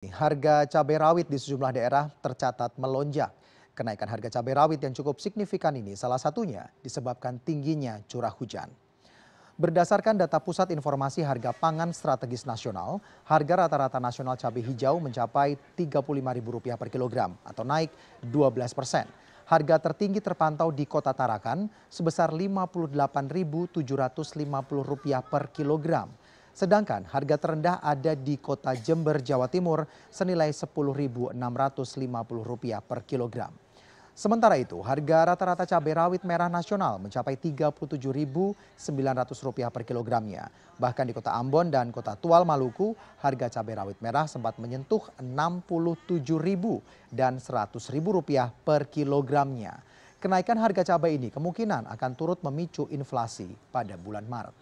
Harga cabai rawit di sejumlah daerah tercatat melonjak. Kenaikan harga cabai rawit yang cukup signifikan ini salah satunya disebabkan tingginya curah hujan. Berdasarkan data Pusat Informasi Harga Pangan Strategis Nasional, harga rata-rata nasional cabai hijau mencapai Rp35.000 per kilogram atau naik 12 persen. Harga tertinggi terpantau di kota Tarakan sebesar Rp58.750 per kilogram sedangkan harga terendah ada di kota Jember, Jawa Timur senilai Rp10.650 per kilogram. Sementara itu, harga rata-rata cabai rawit merah nasional mencapai Rp37.900 per kilogramnya. Bahkan di kota Ambon dan kota Tual, Maluku, harga cabai rawit merah sempat menyentuh Rp67.000 dan Rp100.000 per kilogramnya. Kenaikan harga cabai ini kemungkinan akan turut memicu inflasi pada bulan Maret.